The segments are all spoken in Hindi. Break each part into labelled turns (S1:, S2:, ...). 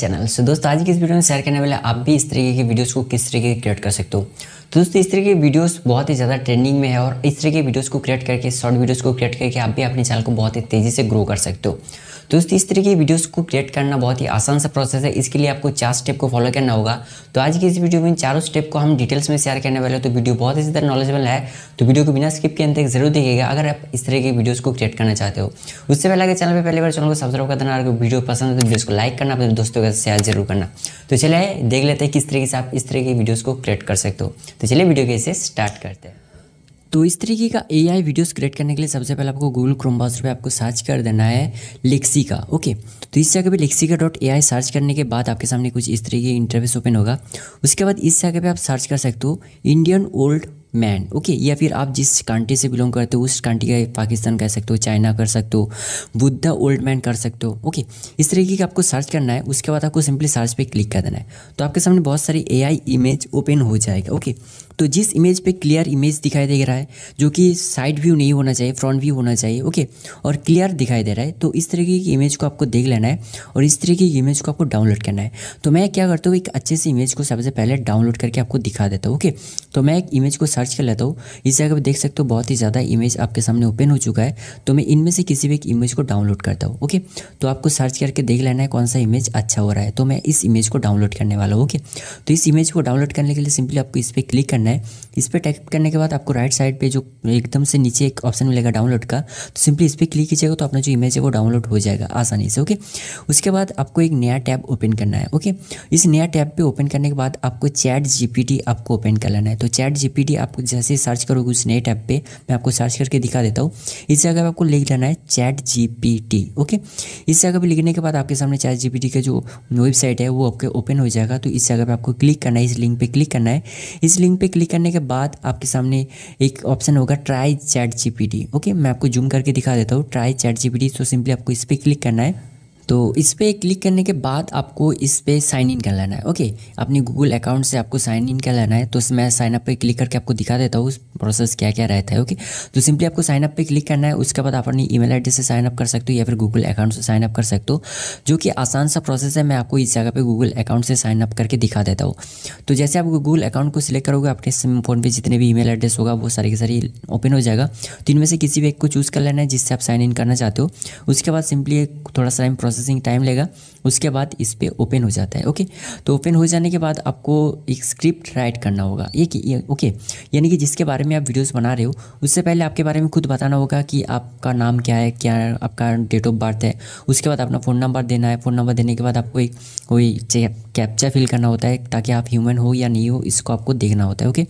S1: चैनल सो दोस्तों आज की इस वीडियो में शेयर करने वाले आप भी इस तरीके की वीडियोस को किस तरीके से क्रिएट कर सकते हो तो दोस्तों इस तरीके की वीडियोस बहुत ही ज़्यादा ट्रेंडिंग में है और इस तरीके की वीडियोस को क्रिएट करके शॉर्ट वीडियोस को क्रिएट करके आप भी अपने चैनल को बहुत ही तेज़ी से ग्रो कर सकते हो दोस्तों इस तरीके की वीडियोस को क्रिएट करना बहुत ही आसान सा प्रोसेस है इसके लिए आपको चार स्टेप को फॉलो करना होगा तो आज की इस वीडियो में चारों स्टेप को हम डिटेल्स में शेयर करने वाले हैं तो वीडियो बहुत ही ज़्यादा नॉलेजेबल है तो वीडियो को बिना स्किप के अंत तक जरूर देखिएगा अगर आप इस तरह की वीडियोज़ को क्रिएट करना चाहते हो उससे पहले अगर चैनल पर पहली बार चैनल को सब्सक्राइब कर देना अगर वीडियो पसंद है तो वीडियो को लाइक करना अपने दोस्तों के साथ शेयर जरूर करना तो चले देख लेते हैं किस तरीके से आप इस तरह की वीडियोज़ को क्रिएट कर सकते हो तो चलिए वीडियो कैसे इसे स्टार्ट करते हैं तो इस तरीके का ए आई वीडियोज़ क्रिएट करने के लिए सबसे पहले आपको गूगल क्रोम ब्राउज़र पे आपको सर्च कर देना है लेक्सी का ओके तो इस जगह पे लेक्सी का डॉट ए आई सर्च करने के बाद आपके सामने कुछ इस तरीके इंटरव्यूस ओपन होगा उसके बाद इस जगह पे आप सर्च कर सकते हो इंडियन ओल्ड मैन ओके या फिर आप जिस कंट्री से बिलोंग करते हो उस कंट्री का पाकिस्तान कह सकते हो चाइना कर सकते हो बुद्धा ओल्ड मैन कर सकते हो ओके इस तरीके का आपको सर्च करना है उसके बाद आपको सिंपली सर्च पे क्लिक कर देना है तो आपके सामने बहुत सारी एआई इमेज ओपन हो जाएगा ओके तो जिस इमेज पे क्लियर इमेज दिखाई दे रहा है जो कि साइड व्यू नहीं होना चाहिए फ्रंट व्यू होना चाहिए ओके और क्लियर दिखाई दे रहा है तो इस तरीके की इमेज को आपको देख लेना है और इस तरीके की इमेज को आपको डाउनलोड करना है तो मैं क्या करता हूँ एक अच्छे से इमेज को सबसे पहले डाउनलोड करके आपको दिखा देता हूँ ओके तो मैं एक इमेज को सर्च कर लेता हूँ इस जगह पर देख सकते हो बहुत ही ज़्यादा इमेज आपके सामने ओपन हो चुका है तो मैं इनमें से किसी भी एक इमेज को डाउनलोड करता हूँ ओके तो आपको सर्च करके देख लेना है कौन सा इमेज अच्छा हो रहा है तो मैं इस इमेज को डाउनलोड करने वाला हूँ ओके तो इस इमेज को डाउनलोड करने के लिए सिंपली आपको इस पर क्लिक करना करना है इस पर टाइप करने के बाद आपको राइट साइड पे जो एकदम से नीचे एक ऑप्शन मिलेगा डाउनलोड का तो सिंपली इस पर क्लिक कीजिएगा तो अपना जो इमेज है वो डाउनलोड हो जाएगा आसानी से ओके उसके बाद आपको एक नया टैब ओपन करना है ओके इस नया टैब पे ओपन करने के बाद आपको चैट जी आपको ओपन कर लेना है तो चैट जी आपको जैसे सर्च करोगे उस नए टैब पर मैं आपको सर्च करके दिखा देता हूँ इस जगह पर आपको लिख लेना है चैट जी ओके इस जगह पर लिखने के बाद आपके सामने चैट जी का जो वेबसाइट है वो आपके ओपन हो जाएगा तो इस जगह पर आपको क्लिक करना है इस लिंक पर क्लिक करना है इस लिंक पर क्लिक करने के बाद आपके सामने एक ऑप्शन होगा ट्राई चैट जीपीटी ओके मैं आपको जूम करके दिखा देता हूँ try Chat GPT so simply आपको इस पर क्लिक करना है तो इस पर क्लिक करने के बाद आपको इस पर साइन इन कर लेना है ओके अपने गूगल अकाउंट से आपको साइन इन कर लेना है तो मैं साइन अप पे क्लिक करके आपको दिखा देता हूँ प्रोसेस क्या क्या रहता है ओके तो सिंपली आपको साइन अप पे क्लिक करना है उसके बाद आप अपनी ई मेल से साइन अप कर सकते हो या फिर गूगल अकाउंट से साइनअप कर सकते हो जो कि आसान सा प्रोसेस है मैं आपको इस जगह पर गूगल अकाउंट से साइन अप करके दिखा देता हूँ तो जैसे आप गूगल अकाउंट को सिलेक्ट करोगे अपने फ़ोन पर जितने भी ई एड्रेस होगा वो सारे के सारी ओपन हो जाएगा तो इनमें से किसी भी एक को चूज़ कर लेना है जिससे आप साइन इन करना चाहते हो उसके बाद सिंपली एक थोड़ा सा टाइम प्रोसेस प्रोसेसिंग टाइम लेगा उसके बाद इस पर ओपन हो जाता है ओके तो ओपन हो जाने के बाद आपको एक स्क्रिप्ट राइट करना होगा ये कि ओके यानी कि जिसके बारे में आप वीडियोस बना रहे हो उससे पहले आपके बारे में खुद बताना होगा कि आपका नाम क्या है क्या आपका डेट ऑफ बर्थ है उसके बाद अपना फ़ोन नंबर देना है फ़ोन नंबर देने के बाद आपको एक कोई कैप्चा फिल करना होता है ताकि आप ह्यूमन हो या नहीं हो इसको आपको देखना होता है ओके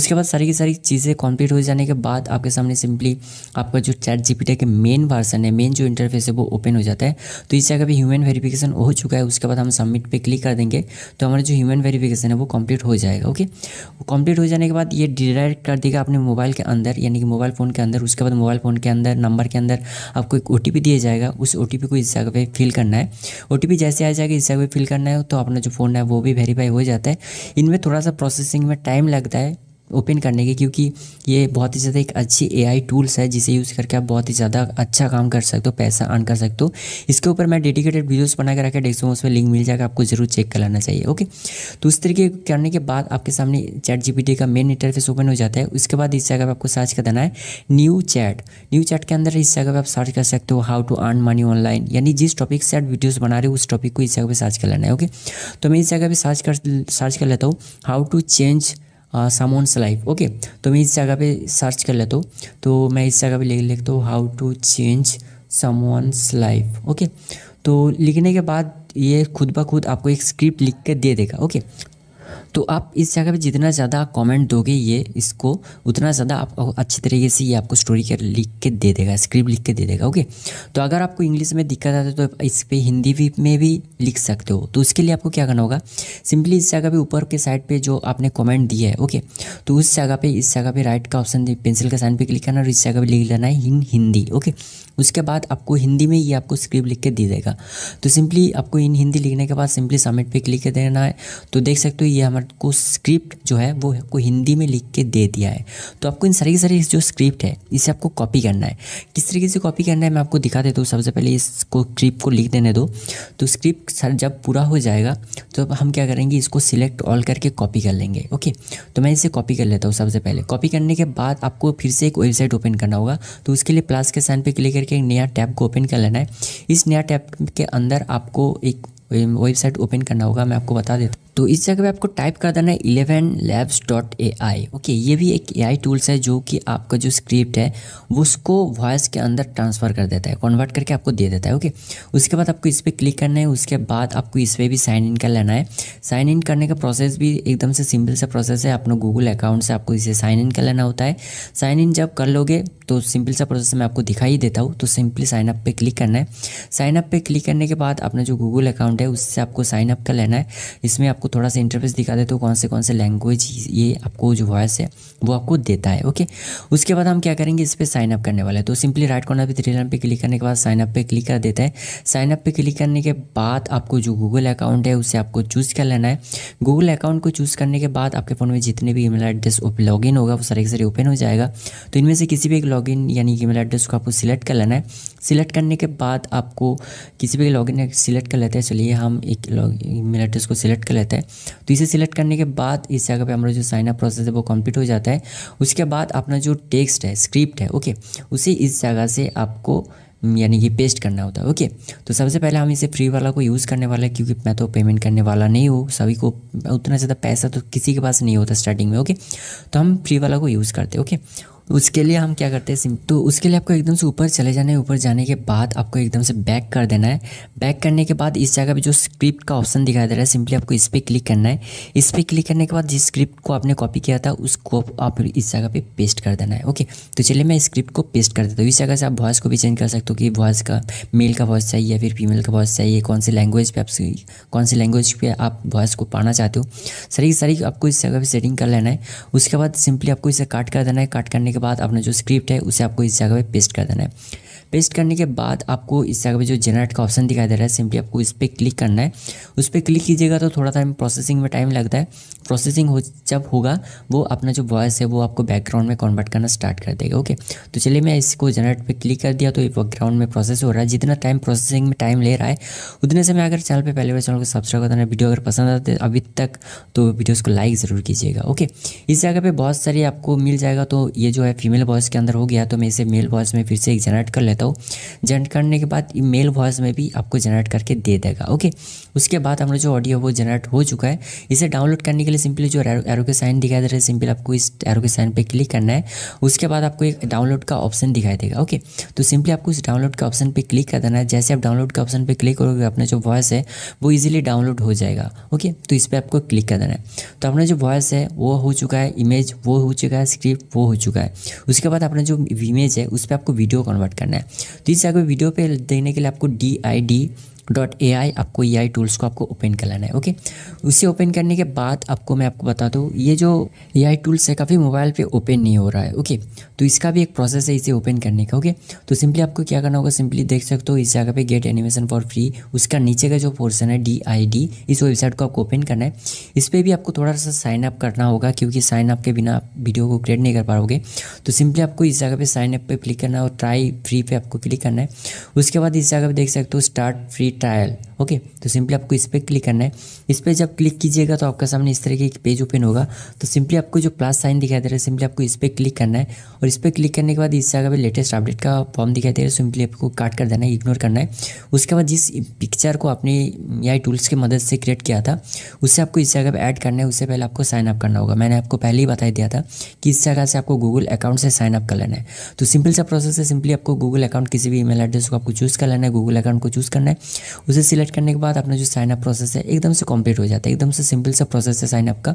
S1: उसके बाद सारी की सारी चीज़ें कंप्लीट हो जाने के बाद आपके सामने सिंपली आपका जो चैट जीपीटी के मेन वर्सन है मेन जो इंटरफेस है वो ओपन हो जाता है तो तो इस जगह पे ह्यूमन वेरिफिकेशन हो चुका है उसके बाद हम सबमिट पे क्लिक कर देंगे तो हमारा जो ह्यूमन वेरिफिकेशन है वो कंप्लीट हो जाएगा ओके कम्प्लीट कंप्लीट हो जाने के बाद ये डिडायरेक्ट कर देगा अपने मोबाइल के अंदर यानी कि मोबाइल फ़ोन के अंदर उसके बाद मोबाइल फ़ोन के अंदर नंबर के अंदर आपको एक ओ दिया जाएगा उस ओ को इस जगह पर फिल करना है ओ जैसे आ जाएगा इस जगह पर फिल करना है तो अपना जो फ़ोन है वो भी वेरीफाई हो जाता है इनमें थोड़ा सा प्रोसेसिंग में टाइम लगता है ओपन करने के क्योंकि ये बहुत ही ज़्यादा एक अच्छी एआई टूल्स है जिसे यूज़ करके आप बहुत ही ज़्यादा अच्छा काम कर सकते हो पैसा अर्न कर सकते हो इसके ऊपर मैं डेडिकेटेड वीडियोस बना के रखा है सकूँ उसमें लिंक मिल जाएगा आपको ज़रूर चेक कर लेना चाहिए ओके तो उस तरीके करने के बाद आपके सामने चैट जी का मेन इंटरफेस ओपन हो जाता है उसके बाद इस जगह पर आपको सर्च कर देना है न्यू चैट न्यू चैट के अंदर इस जगह पर आप सर्च कर सकते हो how to earn money online यानी जिस टॉपिक से आप वीडियोज़ बना रहे हो उस टॉपिक को इस जगह पर सर्च कर लेना है ओके तो मैं इस जगह पर सर्च कर सर्च कर लेता हूँ how to change someone's life okay तो मैं इस जगह पे सर्च कर लेता हूँ तो मैं इस जगह पे लिख लेता हूँ how to change someone's life okay तो लिखने के बाद ये खुद ब खुद आपको एक स्क्रिप्ट लिख कर दे देगा ओके तो आप इस जगह पे जितना ज़्यादा कमेंट दोगे ये इसको उतना ज़्यादा आप अच्छी तरीके से ये आपको स्टोरी कर लिख के दे देगा स्क्रिप्ट लिख के दे देगा ओके तो अगर आपको इंग्लिश में दिक्कत आती है तो इस पर हिंदी भी में भी लिख सकते हो तो उसके लिए आपको क्या करना होगा सिंपली इस जगह पर ऊपर के साइड पर जो आपने कॉमेंट दिया है ओके तो उस जगह पर इस जगह पर राइट का ऑप्शन पेंसिल का साइन पर क्लिक करना और इस जगह पर लिख लेना है इन हिंदी ओके उसके बाद आपको हिंदी में ये आपको स्क्रिप्ट लिख के दे देगा तो सिंपली आपको इन हिंदी लिखने के बाद सिंपली सबमिट पे क्लिक कर देना है तो देख सकते हो ये हमारे को स्क्रिप्ट जो है वो आपको हिंदी में लिख के दे दिया है तो आपको इन सारी सारी जो स्क्रिप्ट है इसे आपको कॉपी करना है किस तरीके से कॉपी करना है मैं आपको दिखा देता हूँ सबसे पहले इसको स्क्रिप्ट को लिख देने दो तो स्क्रिप्ट सर जब पूरा हो जाएगा तो हम क्या करेंगे इसको सिलेक्ट ऑल करके कॉपी कर लेंगे ओके तो मैं इसे कॉपी कर लेता हूँ सबसे पहले कॉपी करने के बाद आपको फिर से एक वेबसाइट ओपन करना होगा तो उसके लिए प्लस के साइन पर क्लिक करके एक नया टैब को ओपन कर लेना है इस नया टैब के अंदर आपको एक वेबसाइट ओपन करना होगा मैं आपको बता देता तो इस जगह पे आपको टाइप कर देना है Eleven Labs dot A I okay ये भी एक ए आई टूल्स है जो कि आपका जो स्क्रिप्ट है उसको वॉइस के अंदर ट्रांसफ़र कर देता है कन्वर्ट करके आपको दे देता है ओके उसके बाद आपको इस पर क्लिक करना है उसके बाद आपको इस पर भी साइन इन कर लेना है साइन इन करने का प्रोसेस भी एकदम से सिंपल सा प्रोसेस है अपना गूगल अकाउंट से आपको इसे साइन इन कर लेना होता है साइन इन जब कर लोगे तो सिंपल सा प्रोसेस मैं आपको दिखाई देता हूँ तो सिंपली साइन अप पे क्लिक करना है साइन अप पे क्लिक करने के बाद अपना जो गूगल अकाउंट है उससे आपको साइन अप कर लेना है इसमें आपको थोड़ा सा इंटरफेस दिखा देते हो कौन से कौन से लैंग्वेज ये आपको जो वॉइस है वो आपको देता है ओके उसके बाद हम क्या करेंगे इस पर साइनअप करने वाले है तो सिंपली राइट कॉर्नर पर थ्री लाइन पर क्लिक करने के बाद साइनअप पर पे क्लिक कर देता है साइनअप पर पे क्लिक करने के बाद आपको जो गूगल अकाउंट है उसे आपको चूज़ कर लेना है गूगल अकाउंट को चूज़ करने के बाद आपके फ़ोन में जितने भी ईमेल एड्रेस लॉग इन होगा वो सारे के सारे ओपन हो जाएगा तो इनमें से किसी भी एक लॉग इन यानी ईमेल एड्रेस को आपको सिलेक्ट कर लेना है सिलेक्ट करने के बाद आपको किसी भी लॉग इन सिलेक्ट कर लेते हैं चलिए हम एक ईमेल एड्रेस को सिलेक्ट कर लेते हैं जाता है तो इसे सिलेक्ट करने के बाद इस जगह पे हमारा जो साइन अप प्रोसेस है वो कंप्लीट हो जाता है उसके बाद अपना जो टेक्स्ट है स्क्रिप्ट है ओके उसे इस जगह से आपको यानी कि पेस्ट करना होता है ओके तो सबसे पहले हम इसे फ्री वाला को यूज़ करने वाला है क्योंकि मैं तो पेमेंट करने वाला नहीं हूँ सभी को उतना ज़्यादा पैसा तो किसी के पास नहीं होता स्टार्टिंग में ओके तो हम फ्री वाला को यूज़ करते हैं ओके उसके लिए हम क्या करते हैं सिम तो उसके लिए आपको एकदम से ऊपर चले जाना है ऊपर जाने के बाद आपको एकदम से बैक कर देना है बैक करने के बाद इस जगह पे जो स्क्रिप्ट का ऑप्शन दिखाई दे रहा है सिंपली आपको इस पर क्लिक करना है इस पर क्लिक करने के बाद जिस स्क्रिप्ट को आपने कॉपी किया था उसको आप इस जगह पर पे पेस्ट कर देना है ओके तो चलिए मैं स्क्रिप्ट को पेस्ट कर देता हूँ इस जगह से आप वॉइस को भी चेंज कर सकते हो कि वॉइस का मेल का वॉइस चाहिए या फिर फीमेल का वॉइस चाहिए कौन सी लैंग्वेज पर आप कौन सी लैंग्वेज पर आप वॉइस को पाना चाहते हो सारी सारी आपको इस जगह पर सेटिंग कर लेना है उसके बाद सिंपली आपको इसे काट कर देना है काट करने के बाद अपना जो स्क्रिप्ट है उसे आपको इस जगह पे पेस्ट कर देना है पेस्ट करने के बाद आपको इस जगह पर जो जनरेट का ऑप्शन दिखाई दे रहा है सिंपली आपको इस पर क्लिक करना है उस पर क्लिक कीजिएगा तो थोड़ा टाइम प्रोसेसिंग में टाइम लगता है प्रोसेसिंग हो जब होगा वो अपना जो वॉइस है वो आपको बैकग्राउंड में कन्वर्ट करना स्टार्ट कर देगा ओके तो चलिए मैं इसको जनरेट पर क्लिक कर दिया तो ये बैकग्राउंड में प्रोसेस हो रहा है जितना टाइम प्रोसेसिंग में टाइम ले रहा है उतने से मैं अगर चैनल पर पहले बार चैनल को सब्सक्राइब करना वीडियो अगर पसंद आते अभी तक तो वीडियोज़ को लाइक ज़रूर कीजिएगा ओके इस जगह पर बहुत सारी आपको मिल जाएगा तो ये जो है फीमेल वॉइस के अंदर हो गया तो मैं इसे मेल वॉइस में फिर से एक जनरेट कर लेता हूँ देता हूँ जनरेट करने के बाद मेल वॉइस में भी आपको जनरेट करके दे देगा ओके उसके बाद हमारा जो ऑडियो वो जनरेट हो चुका है इसे डाउनलोड करने के लिए सिंपली जो एरो के साइन दिखाई दे रहा है सिंपली आपको इस एरो के साइन पर क्लिक करना है उसके बाद आपको एक डाउनलोड का ऑप्शन दिखाई देगा ओके तो सिंपली आपको इस डाउनलोड का ऑप्शन पर क्लिक कर देना है जैसे आप डाउनलोड के ऑप्शन पर क्लिक करोगे अपना जो वॉइस है वो ईजिली डाउनलोड हो जाएगा ओके तो इस पर आपको क्लिक कर देना है तो अपना जो वॉइस है वो हो चुका है इमेज वो हो चुका है स्क्रिप्ट वो हो चुका है उसके बाद अपना जो इमेज है उस पर आपको वीडियो कन्वर्ट करना है तो इस जगह वीडियो पे देने के लिए आपको D I D dot A I आपको ई आई टूल्स को आपको ओपन कर लेना है ओके उसे ओपन करने के बाद आपको मैं आपको बता दूँ ये जो ए आई टूल्स है काफ़ी मोबाइल पे ओपन नहीं हो रहा है ओके तो इसका भी एक प्रोसेस है इसे ओपन करने का ओके तो सिंपली आपको क्या करना होगा सिंपली देख सकते हो इस जगह पे गेट एनिमेशन फॉर फ्री उसका नीचे का जो पोर्सन है डी आई डी इस वेबसाइट को आपको ओपन करना है इस पर भी आपको थोड़ा सा साइन अप करना होगा क्योंकि साइन अप के बिना आप वीडियो को क्रिएट नहीं कर पाओगे तो सिंपली आपको इस जगह पर साइनअप पर क्लिक करना है और ट्राई फ्री पर आपको क्लिक करना है उसके बाद इस जगह पर देख सकते हो स्टार्ट फ्री Tile. ओके तो सिंपली आपको इस पर क्लिक करना है इस पर जब क्लिक कीजिएगा तो आपका सामने इस तरह की पेज ओपन होगा तो सिंपली आपको जो प्लस साइन दिखाई दे रहा है सिंपली आपको इस पर क्लिक करना है और इस पर क्लिक करने के बाद इस जगह पर लेटेस्ट अपडेट का फॉर्म दिखाई दे रहा है सिंपली आपको काट कर देना है इग्नोर करना है उसके बाद जिस पिक्चर को आपने या टूल्स की मदद से क्रिएट किया था उससे आपको इस जगह पर ऐड करना है उससे पहले आपको साइन अप करना होगा मैंने आपको पहले ही बता दिया था कि इस जगह से आपको गूगल अकाउंट से साइन अप कर लेना है तो सिंपल सा प्रोसेस है सिंपली आपको गूगल अकाउंट किसी भी ईमेल एड्रेस को आपको चूज़ कर लेना है गूगल अकाउंट को चूज़ करना है उसे सिलेक्ट सेलेक्ट करने के बाद अपना जो साइनअप प्रोसेस है एकदम से कंप्लीट हो जाता है एकदम से सिंपल सा प्रोसेस है साइनअप का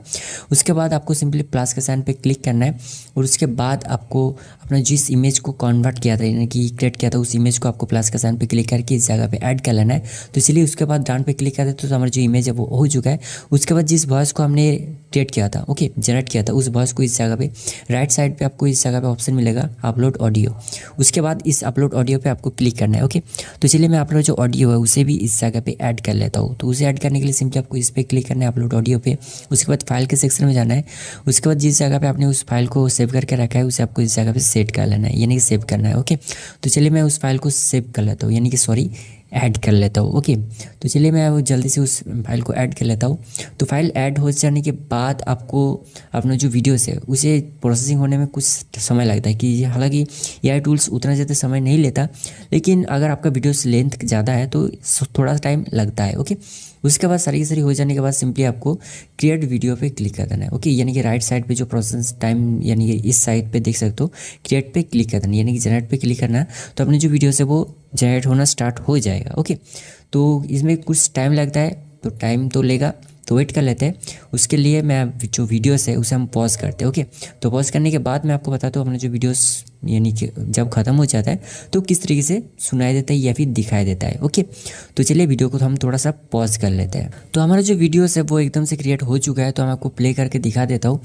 S1: उसके बाद आपको सिंपली प्लस के साइन पे क्लिक करना है और उसके बाद आपको अपना जिस इमेज को कन्वर्ट किया था यानी कि क्रिएट किया था उस इमेज को आपको प्लस के साइन पर क्लिक करके इस जगह पर ऐड कर लेना है तो इसलिए उसके बाद डाउन पर क्लिक करते तो हमारा जो इमेज है वो हो चुका है उसके बाद जिस वॉइस को हमने क्रिएट किया था ओके जनरेट किया था उस वॉइस को इस जगह पर राइट साइड पर आपको इस जगह पर ऑप्शन मिलेगा अपलोड ऑडियो उसके बाद इस अपलोड ऑडियो पर आपको क्लिक करना है ओके तो इसलिए मैं अपलोड जो ऑडियो है उसे भी इस जगह जगह पे ऐड कर लेता हूँ तो उसे ऐड करने के लिए सिंपली आपको इस पर क्लिक करना है अपलोड ऑडियो पे उसके बाद फाइल के सेक्शन में जाना है उसके बाद जिस जगह पे आपने उस फाइल को सेव करके रखा है उसे आपको इस जगह पे सेट कर लेना है यानी कि सेव करना है ओके तो चलिए मैं उस फाइल को सेव कर लेता हूँ यानी कि सॉरी ऐड कर लेता हूँ ओके तो चलिए मैं वो जल्दी से उस फाइल को ऐड कर लेता हूँ तो फाइल ऐड हो जाने के बाद आपको अपना जो वीडियोस है उसे प्रोसेसिंग होने में कुछ समय लगता है कि हालांकि ए टूल्स उतना ज़्यादा समय नहीं लेता लेकिन अगर आपका वीडियोस लेंथ ज़्यादा है तो थोड़ा सा टाइम लगता है ओके उसके बाद सारी की सारी हो जाने के बाद सिंपली आपको क्रिएट वीडियो पे क्लिक कर देना है ओके यानी कि राइट साइड पे जो प्रोसेस टाइम यानी कि इस साइड पे देख सकते हो क्रिएट पे क्लिक कर देना यानी कि जनरेट पे क्लिक करना तो अपने जो वीडियो है वो जनरेट होना स्टार्ट हो जाएगा ओके तो इसमें कुछ टाइम लगता है तो टाइम तो लेगा तो वेट कर लेते हैं उसके लिए मैं जो वीडियोस है उसे हम पॉज करते हैं ओके तो पॉज करने के बाद मैं आपको बताता हूँ अपने जो वीडियोस यानी कि जब ख़त्म हो जाता है तो किस तरीके से सुनाई देता है या फिर दिखाई देता है ओके तो चलिए वीडियो को हम थोड़ा सा पॉज कर लेते हैं तो हमारा जो वीडियोस है वो एकदम से क्रिएट हो चुका है तो हम आपको प्ले करके दिखा देता हूँ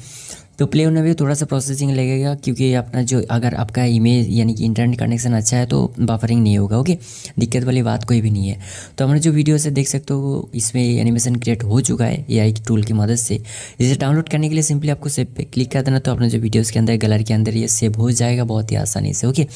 S1: तो प्ले होने में भी थोड़ा सा प्रोसेसिंग लगेगा क्योंकि अपना जो अगर आपका इमेज यानी कि इंटरनेट कनेक्शन अच्छा है तो बफरिंग नहीं होगा ओके दिक्कत वाली बात कोई भी नहीं है तो हमारे जो वीडियो से देख सकते हो इसमें एनिमेशन क्रिएट हो चुका है ए आई टूल की मदद से इसे डाउनलोड करने के लिए सिंपली आपको सेव पे क्लिक कर देना तो अपने जो वीडियोज़ के अंदर गलर के अंदर ये सेव हो जाएगा बहुत बहुत ही आसानी से ओके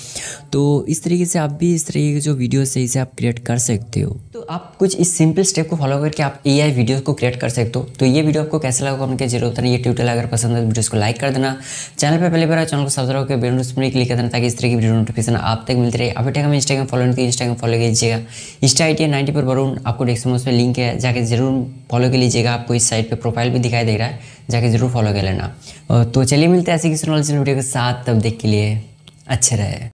S1: तो इस तरीके से आप भी इस तरीके के जो वीडियोस है इसे आप क्रिएट कर सकते हो तो आप कुछ इस सिंपल स्टेप को फॉलो करके आप ए आई वीडियो को क्रिएट कर सकते हो तो ये वीडियो आपको कैसे लगा कमेंट कीजिए जरूरत है ये ट्यूटोरियल अगर पसंद है वीडियो तो को लाइक कर देना चैनल पर पहले बार चैनल को सब्सक्राइब करके बेल नोटिफिकेशन क्लिक कर देना ताकि इस तरीके की वीडियो नोटिफिकेशन आप तक मिलती रहे अभी तक हम इंस्टाग्राम फॉलो नहीं किया इंस्टाग्राम फॉलो कीजिएगा इंस्टा आई टी नाइनटी पर वरुण आपको डेस्क्रिप्शन में लिंक है जाके जरूर फॉलो कर लीजिएगा आपको इस साइट पर प्रोफाइल भी दिखाई दे रहा है जाके जरूर फॉलो कर लेना तो चलिए मिलते हैं ऐसे किसी नॉलेज वीडियो के साथ तब देख के लिए अच्छे रहे